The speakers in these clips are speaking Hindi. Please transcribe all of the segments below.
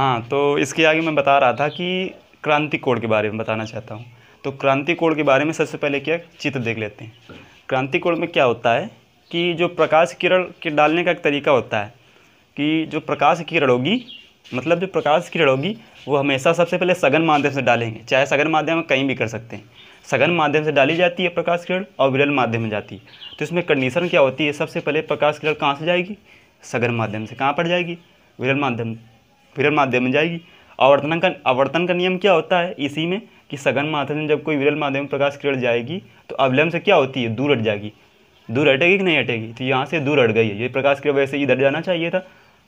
हाँ तो इसके आगे मैं बता रहा था कि क्रांति कोड के बारे में बताना चाहता हूँ तो क्रांति कोड के बारे में सबसे पहले क्या चित्र देख लेते हैं क्रांति कोड में क्या होता है कि जो प्रकाश किरण के डालने का एक तरीका होता है कि जो प्रकाश किरण होगी मतलब जो प्रकाश किरण होगी वो हमेशा सबसे पहले सघन माध्यम से डालेंगे चाहे सघन माध्यम में कहीं भी कर सकते हैं सघन माध्यम से डाली जाती है प्रकाश किरण और विरल माध्यम में जाती है तो इसमें कंडीशन क्या होती है सबसे पहले प्रकाश किरण कहाँ से जाएगी सघन माध्यम से कहाँ पर जाएगी विरल माध्यम विरल माध्यम में जाएगी आवर्तन का आवर्तन का नियम क्या होता है इसी में कि सघन माध्यम जब कोई विरल माध्यम प्रकाश किरण जाएगी तो अवलंब से क्या होती है दूर हट जाएगी दूर हटेगी कि नहीं हटेगी तो यहाँ से दूर हट गई है ये प्रकाश किरण वैसे इधर जाना चाहिए था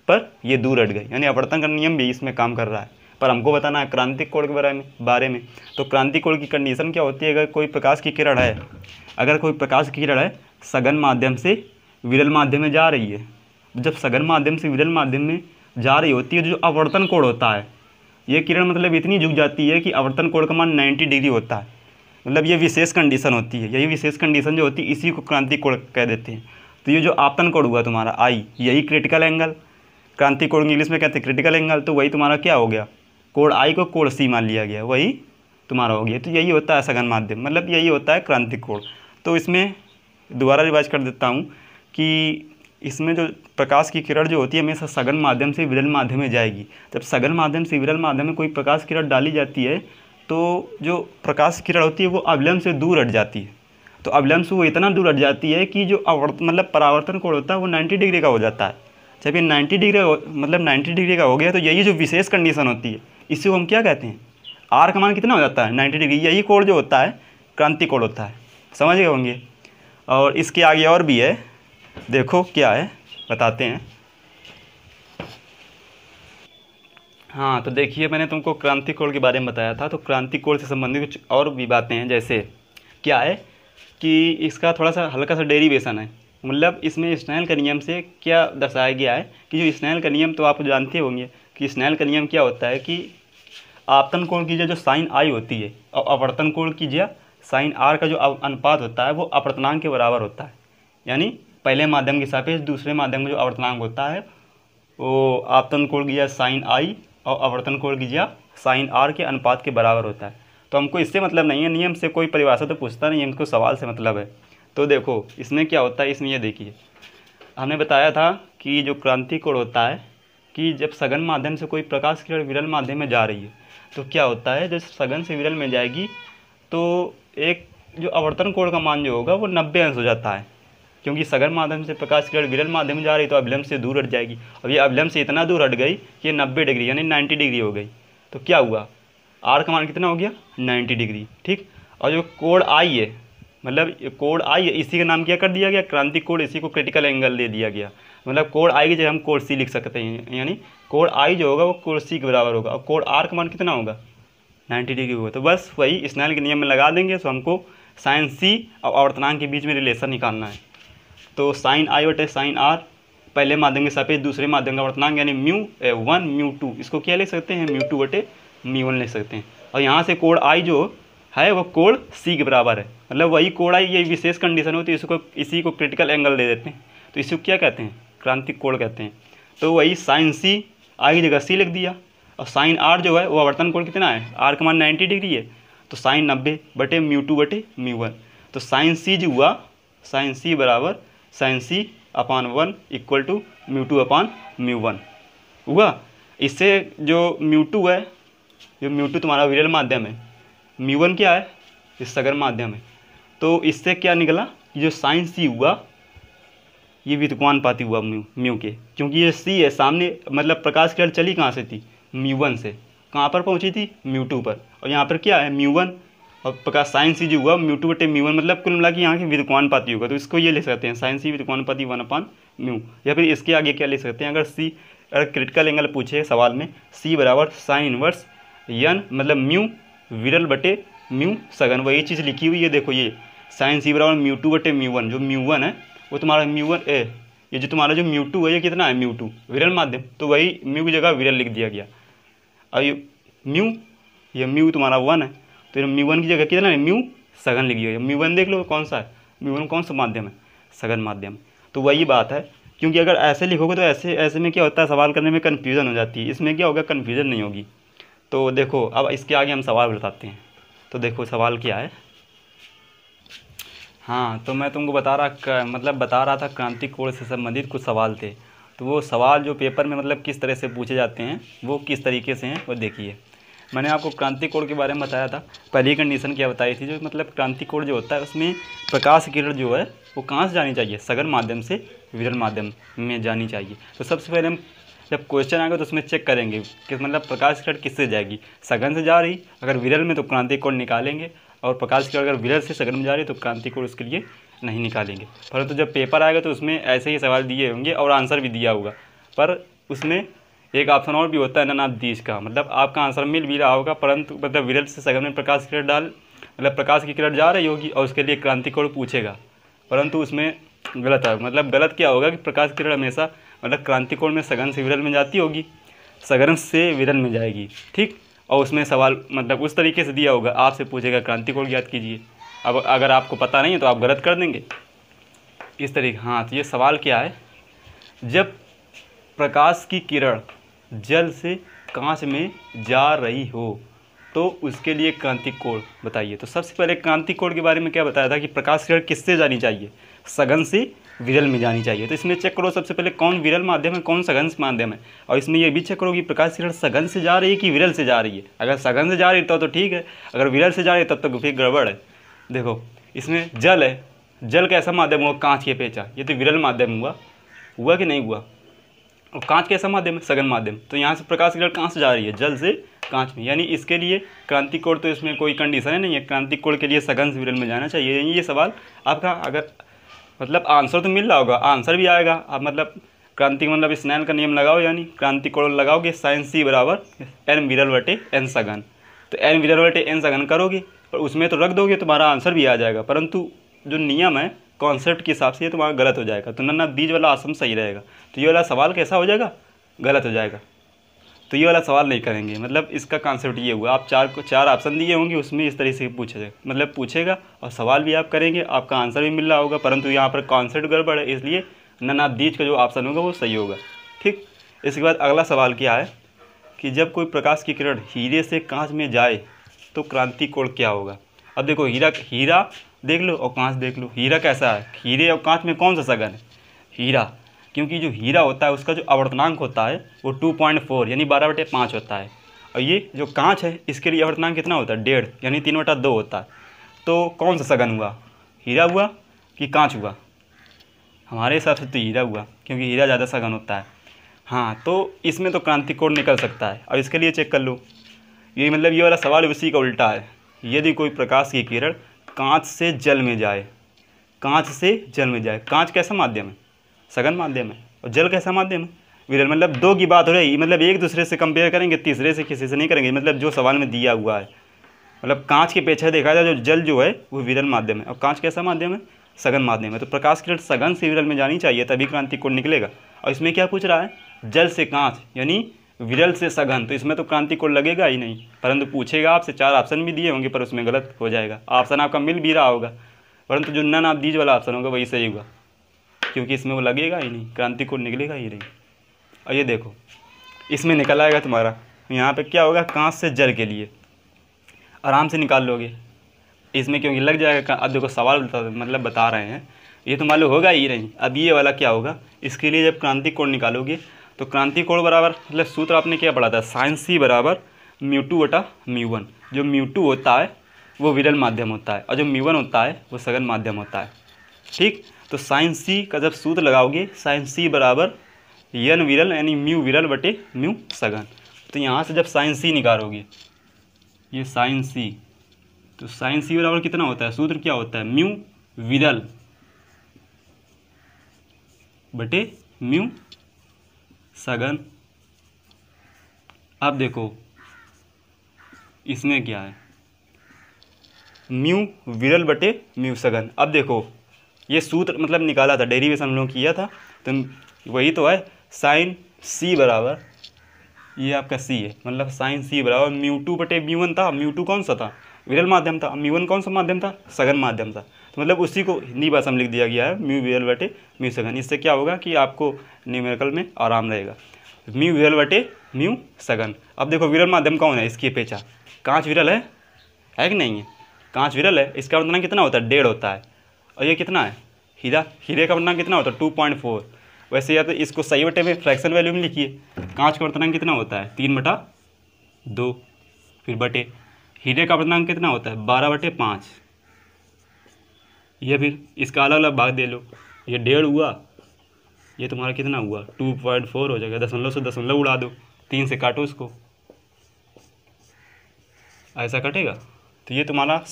पर ये दूर हट गई यानी आवर्तन का नियम भी इसमें काम कर रहा है पर हमको बताना है क्रांतिक कोण के बारे में बारे में तो क्रांतिक कोण की कंडीशन क्या होती है अगर कोई प्रकाश की किरण है अगर कोई प्रकाश की किरण है सघन माध्यम से विरल माध्यम में जा रही है जब सघन माध्यम से विरल माध्यम में जा रही होती है जो अवर्तन कोण होता है ये किरण मतलब इतनी झुक जाती है कि अवर्तन कोण का मान 90 डिग्री होता है मतलब ये विशेष कंडीशन होती है यही विशेष कंडीशन जो होती है इसी को क्रांति कोण कह देते हैं तो ये जो आपतन कोण हुआ तुम्हारा आई यही क्रिटिकल एंगल क्रांति कोण इंग्लिश में कहते हैं क्रिटिकल एंगल तो वही तुम्हारा क्या हो गया कोण आई को कोण सी मान लिया गया वही तुम्हारा हो गया तो यही होता है सघन माध्यम मतलब यही होता है क्रांति कोण तो इसमें दोबारा रिवाइज कर देता हूँ कि इसमें जो प्रकाश की किरण जो होती है हमेशा सघन माध्यम से विरल माध्यम में जाएगी जब सघन माध्यम से विरल माध्यम में कोई प्रकाश किरण डाली जाती है तो जो प्रकाश किरण होती है वो अवलंब से दूर हट जाती है तो अवलंब से वो इतना दूर हट जाती है कि जो अवर्त मतलब परावर्तन कोण होता है वो नाइन्टी डिग्री का हो जाता है जब ये नाइन्टी डिग्री मतलब नाइन्टी डिग्री का हो गया तो यही जो विशेष कंडीशन होती है इससे हम क्या कहते हैं आर का मान कितना हो जाता है नाइन्टी डिग्री यही कोण जो होता है क्रांति कोण होता है समझ गए होंगे और इसके आगे और भी है देखो क्या है बताते हैं हाँ तो देखिए मैंने तुमको क्रांति कोड़ के बारे में बताया था तो क्रांति कोड़ से संबंधित कुछ और भी बातें हैं जैसे क्या है कि इसका थोड़ा सा हल्का सा डेरीवेशन है मतलब इसमें स्नैल का नियम से क्या दर्शाया गया है कि जो स्नैल का नियम तो आप तो जानते होंगे कि स्नैल का नियम क्या होता है कि आपतन कोण की जो साइन आई होती है और अपर्तन कोण की जो साइन आर का जो अनुपात होता है वो अपर्तनांक के बराबर होता है यानी पहले माध्यम के सापेक्ष दूसरे माध्यम में जो आवर्तनांक होता है वो आपतन कोण गिया साइन आई और आवर्तन कोण गिया साइन आर के अनुपात के बराबर होता है तो हमको इससे मतलब नहीं है नियम से कोई परिभाषा तो पूछता नहीं हमको सवाल से मतलब है तो देखो इसमें क्या होता है इसमें यह देखिए हमने बताया था कि जो क्रांति कोण होता है कि जब सघन माध्यम से कोई प्रकाश किरण विरल माध्यम में जा रही है तो क्या होता है जब सघन से विरल में जाएगी तो एक जो आवर्तन कोण का मान जो होगा वो नब्बे अंश हो जाता है क्योंकि सगर माध्यम से प्रकाश किरण विरल माध्यम जा रही तो अभिलम्ब से दूर हट जाएगी अब ये अभिलम्ब से इतना दूर हट गई कि नब्बे डिग्री यानी नाइन्टी डिग्री हो गई तो क्या हुआ आर का मान कितना हो गया नाइन्टी डिग्री ठीक और जो कोड आई है मतलब कोड आई है इसी का नाम क्या कर दिया गया क्रांति कोड इसी को क्रिटिकल एंगल दे दिया गया मतलब कोड आई की जगह हम कोड सी लिख सकते हैं यानी कोड आई जो होगा वो कोड सी के बराबर होगा और कोड आर का मान कितना होगा नाइन्टी डिग्री होगा तो बस वही स्नैल के नियम में लगा देंगे तो हमको साइंस सी और आवर्तनांक के बीच में रिलेशन निकालना है तो साइन आई बटे साइन आर पहले माध्यम के सापेक्ष दूसरे माध्यम का वर्तनांक यानी म्यू वन म्यू टू इसको क्या ले सकते हैं म्यू टू बटे म्यू वन ले सकते हैं और यहाँ से कोड आई जो है वह कोड सी के बराबर है मतलब वही कोड आई ये विशेष कंडीशन होती है इसको इसी को क्रिटिकल एंगल दे देते हैं तो इसको क्या कहते हैं क्रांतिक कोड कहते हैं तो वही साइन सी आई की जगह सी लिख दिया और साइन आर जो है वो आवर्तन कोण कितना है आर का मान नाइन्टी डिग्री है तो साइन नब्बे बटे म्यू टू बटे म्यू वन तो साइन सी जो हुआ साइन सी बराबर sine C upon one equal to mu two upon mu one हुआ इससे जो म्यू टू है जो म्यू टू तुम्हारा विरल माध्यम है म्यू वन क्या है इस सगर माध्यम है तो इससे क्या निकला जो साइन सी हुआ ये पाती हुआ म्यू म्यू के क्योंकि ये सी है सामने मतलब प्रकाश किरण चली कहाँ से थी म्यू वन से कहाँ पर पहुँची थी म्यू टू पर और यहाँ पर क्या है म्यू वन और प्रकाश साइंस ही जो हुआ म्यूटू बटे म्यू वन मतलब कुल मिला कि यहाँ की पाति होगा तो इसको ये लिख सकते हैं ही विद्वान पाति वन अपान म्यू या फिर इसके आगे क्या लिख सकते हैं अगर सी अगर क्रिटिकल एंगल पूछे सवाल में सी बराबर साइन इनवर्स यन मतलब म्यू विरल बटे म्यू सगन वही चीज़ लिखी हुई है देखो ये साइन सी बराबर म्यू टू बटे म्यू वन जो म्यू वन है वो तुम्हारा म्यू वन ए ये जो तुम्हारा जो म्यू टू है ये कितना है म्यू टू विरल माध्यम तो वही म्यू की जगह विरल लिख दिया गया अब ये म्यू ये म्यू तुम्हारा वन है तो म्यू वन की जगह कितना है म्यू सघन लिखी हुई है म्यू वन देख लो कौन सा है म्यू वन कौन सा माध्यम है सघन माध्यम तो वही बात है क्योंकि अगर ऐसे लिखोगे तो ऐसे ऐसे में क्या होता है सवाल करने में कन्फ्यूज़न हो जाती है इसमें क्या होगा कन्फ्यूज़न नहीं होगी तो देखो अब इसके आगे हम सवाल बताते हैं तो देखो सवाल क्या है हाँ तो मैं तुमको बता रहा मतलब बता रहा था क्रांति कोण से संबंधित कुछ सवाल थे तो वो सवाल जो पेपर में मतलब किस तरह से पूछे जाते हैं वो किस तरीके से हैं वो देखिए मैंने आपको क्रांति कोड के बारे में बताया था पहली कंडीशन क्या बताई थी जो मतलब क्रांति कोड जो होता है उसमें प्रकाश किरण जो है वो कहाँ से जानी चाहिए सगर माध्यम से विरल माध्यम में जानी चाहिए तो सबसे पहले हम जब क्वेश्चन आएगा तो उसमें चेक करेंगे कि मतलब प्रकाश किरण किससे जाएगी सघन से जा रही अगर विरल में तो क्रांति कोड निकालेंगे और प्रकाश किरण अगर विरल से सघन में जा रही तो क्रांति कोड उसके लिए नहीं निकालेंगे परंतु जब पेपर आएगा तो उसमें ऐसे ही सवाल दिए होंगे और आंसर भी दिया होगा पर उसमें एक ऑप्शन और भी होता है दीज का मतलब आपका आंसर मिल भी रहा होगा परंतु मतलब विरल से सघन में प्रकाश किरण डाल मतलब प्रकाश की किरण जा रही होगी और उसके लिए क्रांति कोण पूछेगा परंतु उसमें गलत है मतलब गलत क्या होगा कि प्रकाश किरण हमेशा मतलब क्रांति कोण में सघन से विरल में जाती होगी सघन से विरल में जाएगी ठीक और उसमें सवाल मतलब उस तरीके से दिया होगा आपसे पूछेगा क्रांति कोण याद कीजिए अब अगर आपको पता नहीं है तो आप गलत कर देंगे इस तरीके हाँ तो ये सवाल क्या है जब प्रकाश की किरण जल से कांच में जा रही हो तो उसके लिए क्रांति कोण बताइए तो सबसे पहले क्रांति कोण के बारे में क्या बताया था कि प्रकाश किरण किससे जानी चाहिए सघन से विरल में जानी चाहिए तो इसमें चेक करो सबसे पहले कौन विरल माध्यम है कौन सघन माध्यम है और इसमें यह भी चेक करो कि प्रकाश किरण सघन से जा रही है कि विरल से जा रही है अगर सघन से जा रही तो ठीक है अगर विरल से जा रही तब तो फिर गड़बड़ है देखो इसमें जल है जल का ऐसा माध्यम हुआ कांच के पेचा ये तो विरल माध्यम हुआ हुआ कि नहीं हुआ और कांच कैसा माध्यम है सघन माध्यम तो यहाँ से प्रकाश की किरण कहाँ से जा रही है जल से कांच में यानी इसके लिए क्रांति कोण तो इसमें कोई कंडीशन है नहीं है क्रांति कोण के लिए सघन विरल में जाना चाहिए ये सवाल आपका अगर मतलब आंसर तो मिल रहा होगा आंसर भी आएगा आप मतलब क्रांति मतलब स्नैन का नियम लगाओ यानी क्रांति कोण लगाओगे साइन सी बराबर एन विरल वटे एन सघन तो एन विरल वटे एन सघन करोगे और उसमें तो रख दोगे तो तुम्हारा आंसर भी आ जाएगा परंतु जो नियम है कॉन्सेप्ट के हिसाब से ये तुम्हारा गलत हो जाएगा तो नन्ना बीज वाला आसम सही रहेगा तो ये वाला सवाल कैसा हो जाएगा गलत हो जाएगा तो ये वाला सवाल नहीं करेंगे मतलब इसका कॉन्सेप्ट ये हुआ आप चार को चार ऑप्शन दिए होंगे उसमें इस तरीके से पूछा मतलब पूछेगा और सवाल भी आप करेंगे आपका आंसर भी मिल रहा होगा परंतु यहाँ पर कॉन्सेप्ट गड़बड़ है इसलिए नन्ना बीज का जो ऑप्शन होगा वो सही होगा ठीक इसके बाद अगला सवाल क्या है कि जब कोई प्रकाश की किरण हीरे से कांच में जाए तो क्रांति कोण क्या होगा अब देखो हीरा हीरा देख लो और कांच देख लो हीरा कैसा है हीरे और कांच में कौन सा सघन है हीरा क्योंकि जो हीरा होता है उसका जो आवर्तनांक होता है वो टू पॉइंट फोर यानी बारह बटे पाँच होता है और ये जो कांच है इसके लिए आवर्तनांक कितना होता है डेढ़ यानी तीन बटा दो होता है तो कौन सा सघन हुआ हीरा हुआ कि कांच हुआ हमारे हिसाब से तो हीरा हुआ क्योंकि हीरा ज़्यादा सघन होता है हाँ तो इसमें तो क्रांति कोड निकल सकता है और इसके लिए चेक कर लो ये मतलब ये वाला सवाल उसी का उल्टा है यदि कोई प्रकाश की किरण कांच से जल में जाए कांच से जल में जाए कांच कैसा माध्यम है सघन माध्यम है और जल कैसा माध्यम है विरल मतलब दो की बात हो रही मतलब एक दूसरे से कंपेयर करेंगे तीसरे से किसी से नहीं करेंगे मतलब जो सवाल में दिया हुआ है मतलब कांच के पीछे देखा जाए जो जल जो है वो विरल माध्यम है और कांच कैसा माध्यम है सघन माध्यम है तो प्रकाश किरण सघन से विरल में जानी चाहिए तभी क्रांति कोण निकलेगा और इसमें क्या पूछ रहा है जल से कांच यानी विरल से सघन तो इसमें तो क्रांति कोण लगेगा ही नहीं परंतु पूछेगा आपसे चार ऑप्शन भी दिए होंगे पर उसमें गलत हो जाएगा ऑप्शन आपका मिल भी रहा होगा परंतु जो नन आप दीज वाला ऑप्शन होगा वही सही होगा क्योंकि इसमें वो लगेगा ही नहीं क्रांति कोण निकलेगा ही नहीं और ये देखो इसमें निकल आएगा तुम्हारा यहाँ पर क्या होगा कांस से जर के लिए आराम से निकाल लोगे इसमें क्योंकि लग जाएगा अब देखो सवाल मतलब बता रहे हैं ये तो मालूम होगा ही नहीं अब ये वाला क्या होगा इसके लिए जब क्रांति कोण निकालोगे तो क्रांति कोण बराबर मतलब सूत्र आपने क्या पढ़ा था साइन सी बराबर म्यू टू बटा म्यू वन जो म्यू टू होता है वो विरल माध्यम होता है और जो म्यू वन होता है वो सघन माध्यम होता है ठीक तो साइन सी का जब सूत्र लगाओगे साइन सी बराबर यन विरल यानी म्यू विरल बटे म्यू सघन तो यहाँ से जब साइन सी निकालोगे ये साइन सी तो साइन सी बराबर कितना होता है सूत्र क्या होता है म्यू विरल बटे म्यू सघन अब देखो इसमें क्या है म्यू विरल बटे म्यू सघन अब देखो ये सूत्र मतलब निकाला था डेरिवेशन हम लोग किया था तो वही तो है साइन सी बराबर ये आपका सी है मतलब साइन सी बराबर म्यू टू बटे म्यू वन था म्यू टू कौन सा था विरल माध्यम था म्यू वन कौन सा माध्यम था सघन माध्यम था तो मतलब उसी को हिंदी भाषा में लिख दिया गया है म्यू वी एल बटे म्यू सघन इससे क्या होगा कि आपको न्यूमेरिकल में आराम रहेगा म्यू विरल बटे म्यू सघन अब देखो विरल माध्यम कौन है इसकी अपेक्षा कांच विरल है है कि नहीं है कांच विरल है इसका वर्तना कितना होता है डेढ़ होता है और ये कितना है हीरा हीरे का वर्तना कितना होता है टू पॉइंट फोर वैसे या तो इसको सही बटे में फ्रैक्शन वैल्यू में लिखिए कांच का वर्तनांक कितना होता है तीन बटा दो फिर बटे हीरे का वर्तनांक कितना होता है बारह बटे पाँच या फिर इसका अलग अलग भाग दे लो ये डेढ़ हुआ ये तुम्हारा कितना हुआ टू पॉइंट फोर हो जाएगा दसमलव से दसमलव उड़ा दो तीन से काटो इसको ऐसा कटेगा तो ये तुम्हारा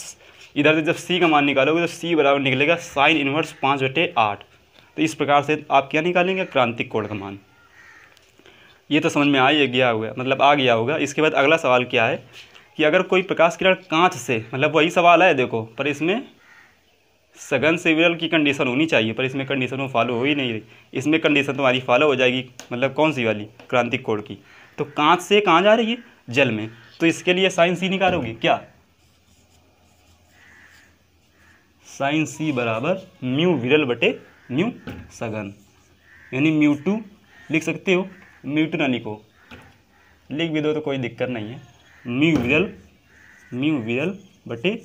इधर से जब सी का मान निकालोगे तो सी बराबर निकलेगा साइन इनवर्स पाँच बटे आठ तो इस प्रकार से आप क्या निकालेंगे क्रांतिक कोण का मान ये तो समझ में आ गया होगा मतलब आ गया होगा इसके बाद अगला सवाल क्या है कि अगर कोई प्रकाश किरण कांच से मतलब वही सवाल है देखो पर इसमें सघन सिविल की कंडीशन होनी चाहिए पर इसमें कंडीशन वो फॉलो हो ही नहीं रही इसमें कंडीशन तुम्हारी फॉलो हो जाएगी मतलब कौन सी वाली क्रांतिक कोड की तो कांच से कहाँ जा रही है जल में तो इसके लिए साइन सी निकालोगे क्या साइन सी बराबर म्यू विरल बटे म्यू सघन यानी म्यू टू लिख सकते हो म्यू टू ना लिखो लिख भी दो तो कोई दिक्कत नहीं है म्यू विरल म्यू विरल बटे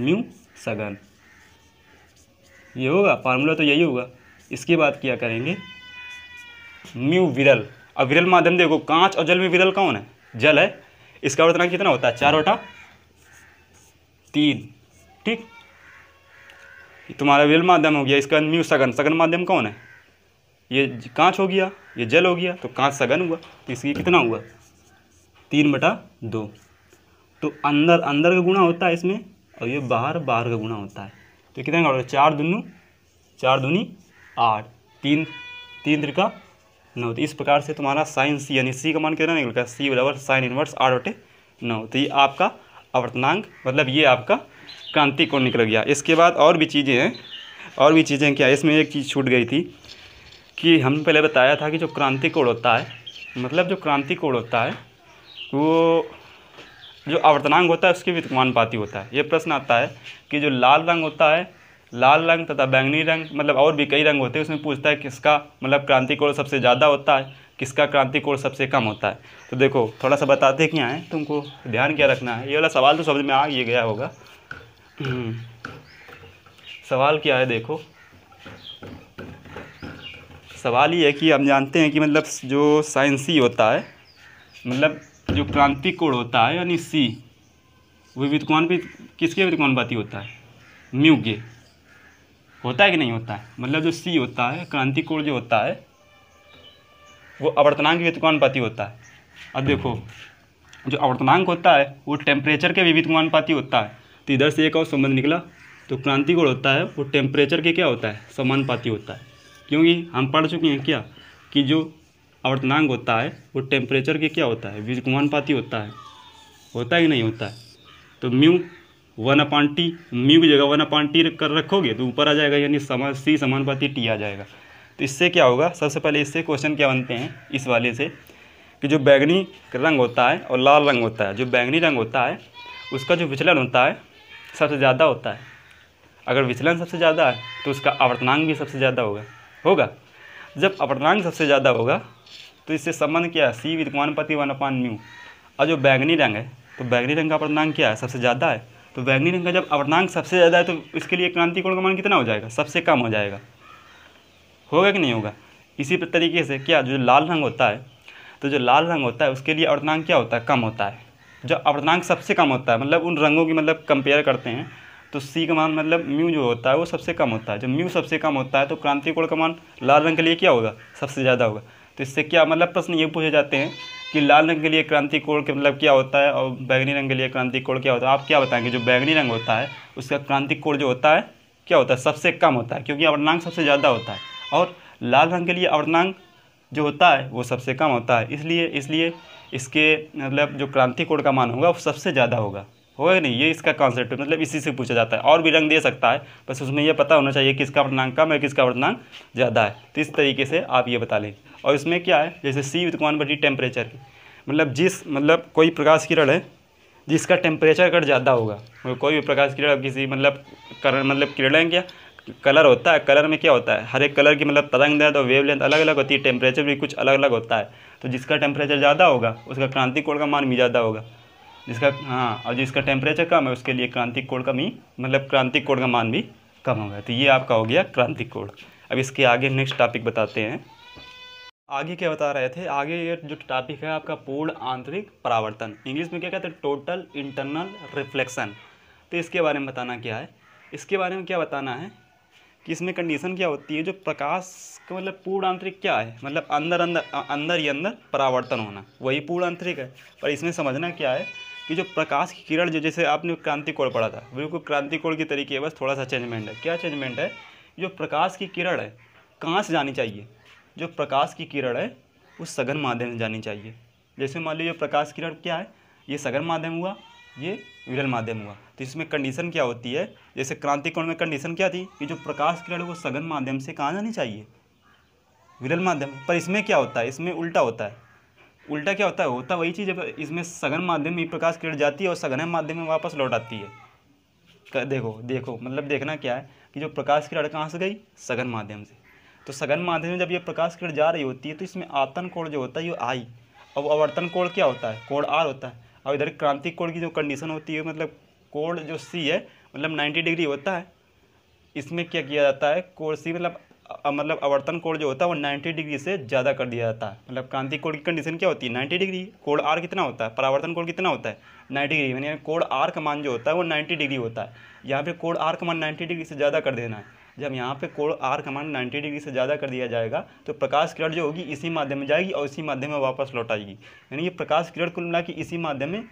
म्यू सघन ये होगा फार्मूला तो यही होगा इसके बाद क्या करेंगे म्यू विरल अब विरल माध्यम देखो कांच और जल में विरल कौन है जल है इसका वर्तना कितना होता है चार बटा तीन ठीक तुम्हारा विरल माध्यम हो गया इसका म्यू सघन सघन माध्यम कौन है ये कांच हो गया ये जल हो गया तो कांच सघन हुआ तो इसकी कितना हुआ तीन बटा दो तो अंदर अंदर का गुणा होता है इसमें और ये बाहर बाहर का गुणा होता है तो कितना का हो चार दुनू चार दूनी आठ तीन तीन त्रिका नौ तो इस प्रकार से तुम्हारा साइन सी यानी सी का मान कितना निकलेगा सी बराबर साइन इनवर्स आठ बटे नौ तो ये आपका अवर्तनांग मतलब ये आपका क्रांति कोण निकल गया इसके बाद और भी चीज़ें हैं और भी चीज़ें क्या इसमें एक चीज़ छूट गई थी कि हमने पहले बताया था कि जो क्रांति कोण होता है मतलब जो क्रांति कोण होता है वो जो आवर्तनांग होता है उसके भी होता है ये प्रश्न आता है कि जो लाल रंग होता है लाल रंग तथा बैंगनी रंग मतलब और भी कई रंग होते हैं उसमें पूछता है किसका मतलब क्रांति कोण सबसे ज़्यादा होता है किसका क्रांति कोण सबसे कम होता है तो देखो थोड़ा सा बताते क्या है तुमको ध्यान क्या रखना है ये वाला सवाल तो समझ में आ ये गया होगा हम्म। सवाल क्या है देखो सवाल ये है कि हम जानते हैं कि मतलब जो साइंसी होता है मतलब जो क्रांति कोण होता है यानी सी विविध कौन भी किसके बाती होता है म्यू के होता है कि नहीं होता है मतलब जो सी होता है क्रांति कोण जो होता है वो अवर्तनांक पाती होता है अब देखो जो अवर्तनांक होता है वो टेम्परेचर के विविध पाती होता है तो इधर से एक और संबंध निकला तो क्रांति कोण होता है वो टेम्परेचर के क्या होता है समान होता है क्योंकि हम पढ़ चुके हैं क्या कि जो आवर्तनांग होता है वो टेम्परेचर के क्या होता है विगुमानुपाती होता है होता ही नहीं होता है तो mu one upon T mu की जगह वन अपान टी कर रखोगे तो ऊपर आ जाएगा यानी समान सी समानुपाती टी आ जाएगा तो इससे क्या होगा सबसे पहले इससे क्वेश्चन क्या बनते हैं इस वाले से कि जो बैगनी रंग होता है और लाल रंग होता है जो बैगनी रंग होता है उसका जो विचलन होता है सबसे ज़्यादा होता है अगर विचलन सबसे ज़्यादा है तो उसका अवर्तनांग भी सबसे ज़्यादा होगा होगा जब आवर्तनांक सबसे ज़्यादा होगा तो इससे संबंध क्या है सी विद्वानपति वन अपान म्यू और जो बैगनी रंग है तो बैगनी रंग का अपर्णांग क्या है सबसे ज़्यादा है तो बैगनी रंग का जब अपर्णांग सबसे ज़्यादा है तो इसके लिए क्रांति कोण का मान कितना हो जाएगा सबसे कम हो जाएगा होगा कि नहीं होगा इसी तरीके से क्या जो लाल रंग होता है तो जो लाल रंग होता है उसके लिए अपवर्णांक क्या होता है कम होता है जो अपवर्णांक सबसे कम होता है मतलब उन रंगों की मतलब कंपेयर करते हैं तो सी का मान मतलब म्यू जो होता है वो सबसे कम होता है जब म्यू सबसे कम होता है तो क्रांति कोण का मान लाल रंग के लिए क्या होगा सबसे ज़्यादा होगा तो इससे क्या मतलब प्रश्न ये पूछे जाते हैं कि लाल रंग के लिए क्रांति कोण के मतलब क्या होता है और बैगनी रंग के लिए क्रांति कोण क्या होता है आप क्या बताएंगे जो बैगनी रंग होता है उसका क्रांति कोण जो होता है क्या होता है सबसे कम होता है क्योंकि अवर्णांग सबसे ज़्यादा होता है और लाल रंग के लिए अवर्णांग जो होता है वो सबसे कम होता है इसलिए इसलिए इसके मतलब जो क्रांति कोण का मान होगा वो सबसे ज़्यादा होगा होगा नहीं ये इसका कॉन्सेप्ट है मतलब इसी से पूछा जाता है और भी रंग दे सकता है बस उसमें यह पता होना चाहिए किसका वर्णांक कम है किसका वर्णांक ज़्यादा है तो इस तरीके से आप ये बता लें और इसमें क्या है जैसे सी विथ वन बटी टेम्परेचर की मतलब जिस मतलब कोई प्रकाश किरण है जिसका टेम्परेचर कट ज़्यादा होगा मतलब कोई भी प्रकाश किरण किसी मतलब करण मतलब किरण क्या कलर होता है कलर में क्या होता है हर एक कलर की मतलब तरंग है तो वेव लेंथ अलग अलग होती है टेम्परेचर भी कुछ अलग अलग होता है तो जिसका टेम्परेचर ज़्यादा होगा उसका क्रांति कोण का मान भी ज़्यादा होगा जिसका हाँ और जिसका टेम्परेचर कम है उसके लिए क्रांतिक कोड का मी मतलब क्रांतिक कोड का मान भी कम हो गया तो ये आपका हो गया क्रांतिक कोड अब इसके आगे नेक्स्ट टॉपिक बताते हैं आगे क्या बता रहे थे आगे ये जो टॉपिक है आपका पूर्ण आंतरिक परावर्तन इंग्लिश में क्या कहते हैं टोटल इंटरनल रिफ्लेक्शन तो इसके बारे में बताना क्या है इसके बारे में क्या बताना है कि इसमें कंडीशन क्या होती है जो प्रकाश का मतलब पूर्ण आंतरिक क्या है मतलब अंदर अंदर अंदर ही अंदर परावर्तन होना वही पूर्ण आंतरिक है पर इसमें समझना क्या है कि जो प्रकाश की किरण जो जैसे आपने क्रांति कोण पढ़ा था बिल्कुल क्रांति कोण के तरीके है बस थोड़ा सा चेंजमेंट है क्या चेंजमेंट है जो प्रकाश की किरण है कहाँ से जानी चाहिए जो प्रकाश की किरण है उस सघन माध्यम से जानी चाहिए जैसे मान लीजिए प्रकाश किरण क्या है ये सघन माध्यम हुआ ये विरल माध्यम हुआ तो इसमें कंडीशन क्या होती है जैसे क्रांति कोण में कंडीशन क्या थी कि जो प्रकाश किरण वो सघन माध्यम से कहाँ जानी चाहिए विरल माध्यम पर इसमें क्या होता है इसमें उल्टा होता है उल्टा क्या होता है होता वही चीज़ जब इसमें सघन माध्यम में प्रकाश किरण जाती है और सघन माध्यम में वापस लौट आती है देखो देखो मतलब देखना क्या है कि जो प्रकाश किरण कहाँ से गई सघन माध्यम से तो सघन माध्यम में जब ये प्रकाश किरण जा रही होती है तो इसमें आतन कोण जो होता है ये आई अब आवर्तन कोण क्या होता है कोण आर होता है और इधर क्रांतिक कोण की जो कंडीशन होती है मतलब कोण जो सी है मतलब नाइन्टी डिग्री होता है इसमें क्या किया जाता है कोण सी मतलब मतलब आवर्तन कोण जो होता है वो 90 डिग्री से ज़्यादा कर दिया जाता है मतलब क्रांति कोण की कंडीशन क्या होती है 90 डिग्री कोण आर कितना होता है परावर्तन कोण कितना होता है 90 डिग्री यानी कोण आर का मान जो होता है वो 90 डिग्री होता है यहाँ पे कोण आर का मान 90 डिग्री से ज़्यादा कर देना है जब यहाँ पे कोण आर का मान 90 डिग्री से ज़्यादा कर दिया जाएगा तो प्रकाश किरण जो होगी इसी माध्यम में जाएगी और इसी माध्यम में वापस लौट आएगी यानी ये प्रकाश किरण कुल मिला इसी माध्यम में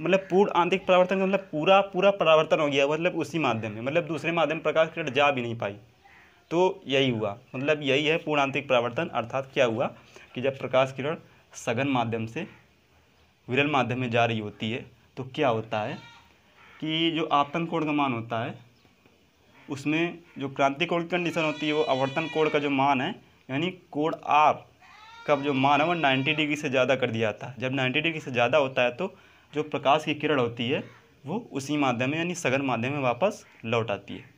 मतलब पूर्ण आंतरिक परावर्तन मतलब पूरा पूरा परावर्तन हो गया मतलब उसी माध्यम में मतलब दूसरे माध्यम प्रकाश किरण जा भी नहीं पाई तो यही हुआ मतलब यही है पूर्ण आंतरिक परावर्तन अर्थात क्या हुआ कि जब प्रकाश किरण सघन माध्यम से विरल माध्यम में जा रही होती है तो क्या होता है कि जो आपतन कोण का मान होता है उसमें जो क्रांति कोड की कंडीशन होती है वो आवर्तन कोड़ का जो मान है यानी कोड़ आर का जो मान है वो 90 डिग्री से ज़्यादा कर दिया जाता है जब 90 डिग्री से ज़्यादा होता है तो जो प्रकाश की किरण होती है वो उसी माध्यम में यानी सघन माध्यम में वापस लौट आती है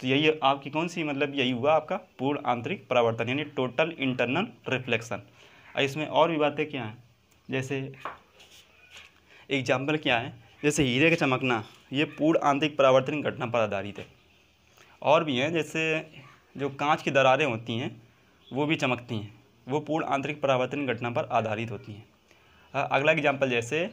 तो यही आपकी कौन सी मतलब यही हुआ आपका पूर्ण आंतरिक परावर्तन यानी टोटल इंटरनल रिफ्लेक्शन और इसमें और भी बातें क्या हैं जैसे एग्जाम्पल क्या है जैसे हीरे का चमकना ये पूर्ण आंतरिक परावर्तन घटना पर आधारित है और भी हैं जैसे जो कांच की दरारें होती हैं वो भी चमकती हैं वो पूर्ण आंतरिक परावर्तन घटना पर आधारित होती हैं अगला एग्जाम्पल जैसे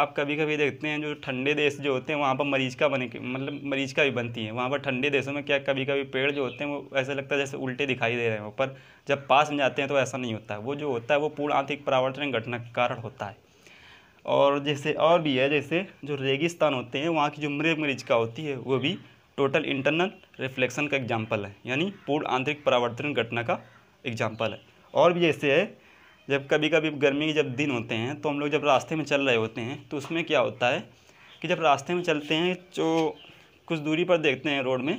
आप कभी कभी देखते हैं जो ठंडे देश जो होते हैं वहाँ पर मरीज का बने मतलब मरीज का भी बनती है वहाँ पर ठंडे देशों में क्या कभी कभी पेड़ जो होते हैं वो ऐसे लगता है जैसे उल्टे दिखाई दे रहे हैं पर जब पास में जाते हैं तो ऐसा नहीं होता है वो जो होता है वो पूर्ण आंतरिक परावर्तन घटना के कारण होता है और जैसे और भी है जैसे जो रेगिस्तान होते हैं वहाँ की जो मृग मरीचिका होती है वो भी टोटल इंटरनल रिफ्लेक्शन का एग्जाम्पल है यानी पूर्ण आंतरिक परावर्तन घटना का एग्जाम्पल है और भी ऐसे है जब कभी कभी गर्मी के जब दिन होते हैं तो हम लोग जब रास्ते में चल रहे होते हैं तो उसमें क्या होता है कि जब रास्ते में चलते हैं जो कुछ दूरी पर देखते हैं रोड में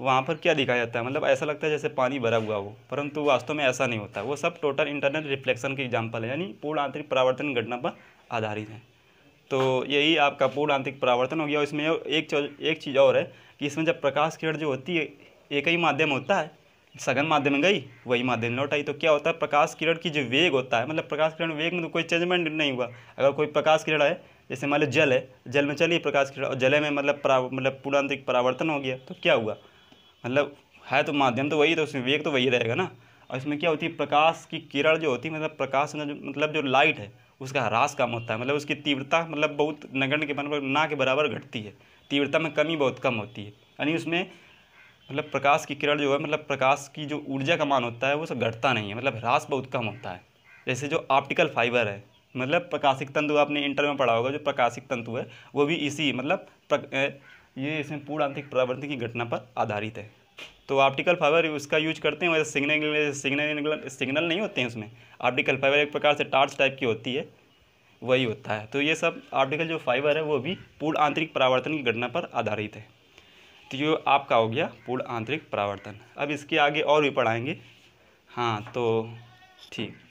वहाँ पर क्या दिखाया जाता है मतलब ऐसा लगता है जैसे पानी भरा हुआ हो परंतु वास्तव में ऐसा नहीं होता वो सब टोटल इंटरनल रिफ्लेक्शन के एग्जाम्पल है यानी पूर्ण आंतरिक परावर्तन घटना पर आधारित है तो यही आपका पूर्ण आंतरिक परावर्तन हो गया और इसमें एक एक चीज़ और है कि इसमें जब प्रकाश किरण जो होती है एक ही माध्यम होता है सघन माध्यम में गई वही माध्यम लौट आई तो क्या होता है प्रकाश किरण की जो वेग होता है मतलब प्रकाश किरण वेग में तो कोई चेंजमेंट नहीं हुआ अगर कोई प्रकाश किरण है जैसे मान लो जल है जल में चली प्रकाश किरण और जल में मतलब मतलब पूर्ण आंतरिक परावर्तन हो गया तो क्या हुआ मतलब है तो माध्यम तो वही तो उसमें वेग तो वही रहेगा ना और इसमें क्या होती है प्रकाश की किरण जो होती है मतलब प्रकाश में मतलब जो लाइट है उसका ह्रास कम होता है मतलब उसकी तीव्रता मतलब बहुत नगण के मतलब ना के बराबर घटती है तीव्रता में कमी बहुत कम होती है यानी उसमें मतलब प्रकाश की किरण जो है मतलब प्रकाश की जो ऊर्जा का मान होता है वो सब घटता नहीं है मतलब ह्रास बहुत कम होता है जैसे जो ऑप्टिकल फाइबर है मतलब प्रकाशिक तंतु आपने इंटर में पढ़ा होगा जो प्रकाशिक तंतु है वो भी इसी मतलब ये इसमें पूर्ण आंतरिक प्रवर्तन की घटना पर आधारित है तो ऑप्टिकल फाइबर उसका यूज करते हैं वैसे सिग्नल सिग्नल सिग्नल नहीं होते हैं उसमें ऑप्टिकल फाइबर एक प्रकार से टार्च टाइप की होती है वही होता है तो ये सब ऑप्टिकल जो फाइबर है वो भी पूर्ण आंतरिक परावर्तन की घटना पर आधारित है तो ये आपका हो गया पूर्ण आंतरिक परावर्तन अब इसके आगे और भी पढ़ाएंगे हाँ तो ठीक